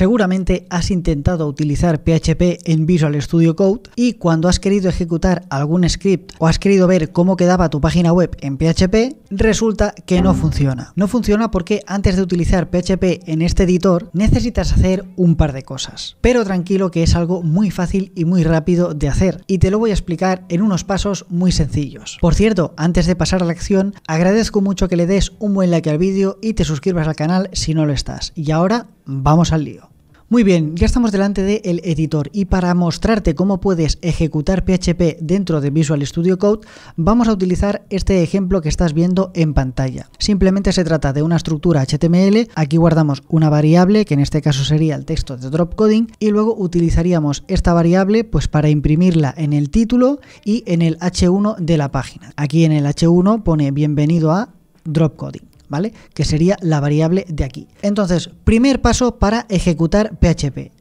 Seguramente has intentado utilizar PHP en Visual Studio Code y cuando has querido ejecutar algún script o has querido ver cómo quedaba tu página web en PHP, resulta que no funciona. No funciona porque antes de utilizar PHP en este editor necesitas hacer un par de cosas. Pero tranquilo que es algo muy fácil y muy rápido de hacer y te lo voy a explicar en unos pasos muy sencillos. Por cierto, antes de pasar a la acción, agradezco mucho que le des un buen like al vídeo y te suscribas al canal si no lo estás. Y ahora vamos al lío. Muy bien, ya estamos delante del editor y para mostrarte cómo puedes ejecutar PHP dentro de Visual Studio Code vamos a utilizar este ejemplo que estás viendo en pantalla. Simplemente se trata de una estructura HTML, aquí guardamos una variable que en este caso sería el texto de dropcoding y luego utilizaríamos esta variable pues para imprimirla en el título y en el H1 de la página. Aquí en el H1 pone bienvenido a dropcoding. ¿vale? Que sería la variable de aquí. Entonces, primer paso para ejecutar PHP.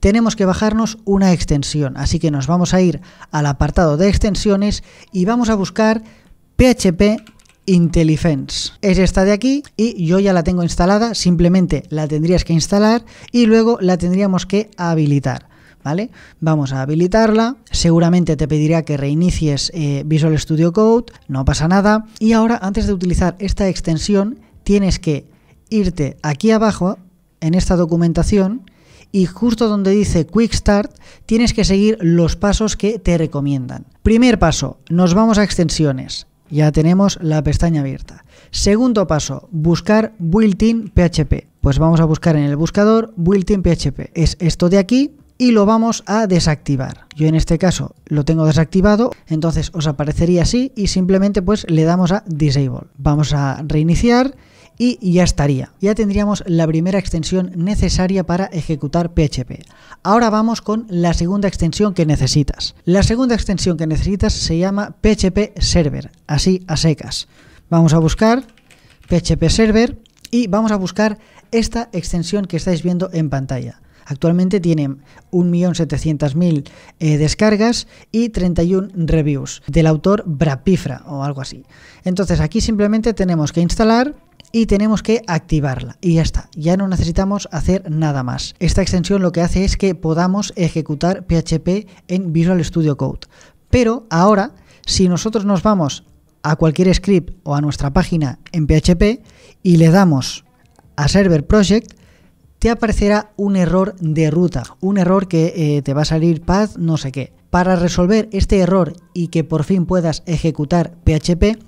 Tenemos que bajarnos una extensión, así que nos vamos a ir al apartado de extensiones y vamos a buscar PHP IntelliFence. Es esta de aquí y yo ya la tengo instalada, simplemente la tendrías que instalar y luego la tendríamos que habilitar. Vamos a habilitarla, seguramente te pedirá que reinicies eh, Visual Studio Code, no pasa nada. Y ahora, antes de utilizar esta extensión, tienes que irte aquí abajo, en esta documentación, y justo donde dice Quick Start, tienes que seguir los pasos que te recomiendan. Primer paso, nos vamos a extensiones. Ya tenemos la pestaña abierta. Segundo paso, buscar builtin PHP. Pues vamos a buscar en el buscador builtin PHP. Es esto de aquí, y lo vamos a desactivar. Yo en este caso lo tengo desactivado, entonces os aparecería así y simplemente pues le damos a Disable. Vamos a reiniciar y ya estaría. Ya tendríamos la primera extensión necesaria para ejecutar PHP. Ahora vamos con la segunda extensión que necesitas. La segunda extensión que necesitas se llama PHP Server, así a secas. Vamos a buscar PHP Server y vamos a buscar esta extensión que estáis viendo en pantalla. Actualmente tiene 1.700.000 eh, descargas y 31 reviews del autor Brapifra o algo así. Entonces aquí simplemente tenemos que instalar y tenemos que activarla y ya está, ya no necesitamos hacer nada más. Esta extensión lo que hace es que podamos ejecutar PHP en Visual Studio Code. Pero ahora, si nosotros nos vamos a cualquier script o a nuestra página en PHP y le damos a Server Project, te aparecerá un error de ruta, un error que eh, te va a salir paz, no sé qué. Para resolver este error y que por fin puedas ejecutar PHP,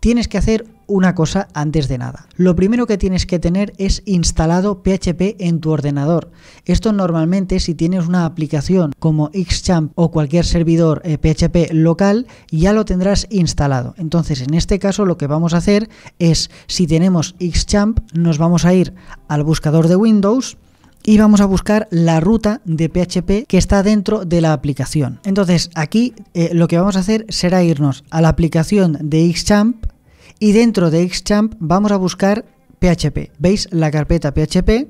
tienes que hacer una cosa antes de nada. Lo primero que tienes que tener es instalado PHP en tu ordenador. Esto normalmente si tienes una aplicación como Xchamp o cualquier servidor PHP eh, local, ya lo tendrás instalado. Entonces, en este caso lo que vamos a hacer es, si tenemos Xchamp, nos vamos a ir al buscador de Windows y vamos a buscar la ruta de PHP que está dentro de la aplicación. Entonces aquí eh, lo que vamos a hacer será irnos a la aplicación de Xchamp y dentro de Xchamp vamos a buscar PHP. ¿Veis la carpeta PHP?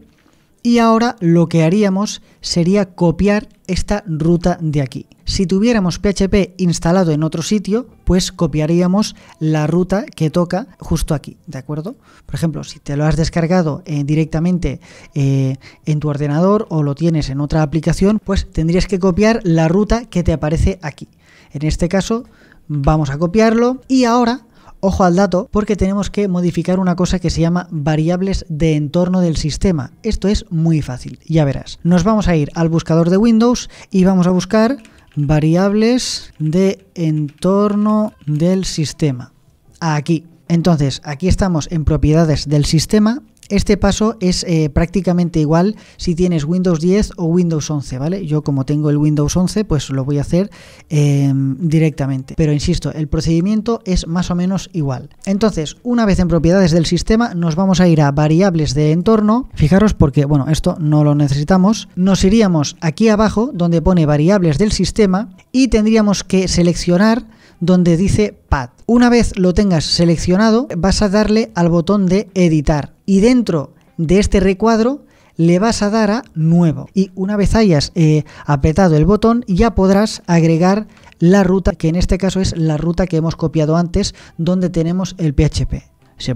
Y ahora lo que haríamos sería copiar esta ruta de aquí. Si tuviéramos PHP instalado en otro sitio, pues copiaríamos la ruta que toca justo aquí, ¿de acuerdo? Por ejemplo, si te lo has descargado eh, directamente eh, en tu ordenador o lo tienes en otra aplicación, pues tendrías que copiar la ruta que te aparece aquí. En este caso, vamos a copiarlo y ahora Ojo al dato porque tenemos que modificar una cosa que se llama variables de entorno del sistema. Esto es muy fácil, ya verás. Nos vamos a ir al buscador de Windows y vamos a buscar variables de entorno del sistema. Aquí. Entonces, aquí estamos en propiedades del sistema. Este paso es eh, prácticamente igual si tienes Windows 10 o Windows 11, ¿vale? Yo como tengo el Windows 11, pues lo voy a hacer em, directamente. Pero insisto, el procedimiento es más o menos igual. Entonces, una vez en propiedades del sistema, nos vamos a ir a variables de entorno. Fijaros porque, bueno, esto no lo necesitamos. Nos iríamos aquí abajo, donde pone variables del sistema, y tendríamos que seleccionar donde dice Pad. Una vez lo tengas seleccionado, vas a darle al botón de editar y dentro de este recuadro le vas a dar a nuevo y una vez hayas eh, apretado el botón ya podrás agregar la ruta que en este caso es la ruta que hemos copiado antes donde tenemos el PHP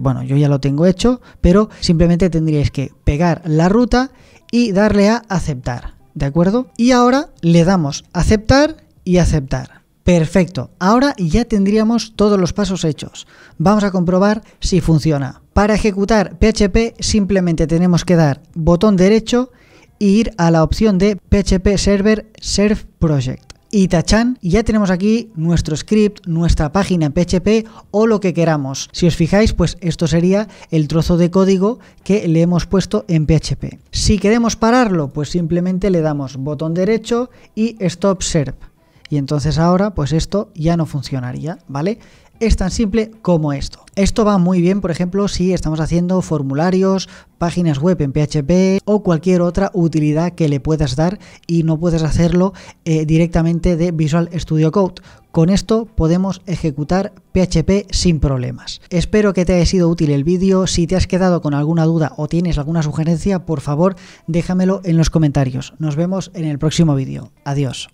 bueno, yo ya lo tengo hecho, pero simplemente tendríais que pegar la ruta y darle a aceptar, ¿de acuerdo? Y ahora le damos aceptar y aceptar. Perfecto, ahora ya tendríamos todos los pasos hechos. Vamos a comprobar si funciona. Para ejecutar PHP simplemente tenemos que dar botón derecho e ir a la opción de PHP Server Serve Project. Y tachan, ya tenemos aquí nuestro script, nuestra página PHP o lo que queramos. Si os fijáis, pues esto sería el trozo de código que le hemos puesto en PHP. Si queremos pararlo, pues simplemente le damos botón derecho y Stop Serve y entonces ahora pues esto ya no funcionaría, ¿vale? Es tan simple como esto. Esto va muy bien, por ejemplo, si estamos haciendo formularios, páginas web en PHP o cualquier otra utilidad que le puedas dar y no puedes hacerlo eh, directamente de Visual Studio Code. Con esto podemos ejecutar PHP sin problemas. Espero que te haya sido útil el vídeo. Si te has quedado con alguna duda o tienes alguna sugerencia, por favor déjamelo en los comentarios. Nos vemos en el próximo vídeo. Adiós.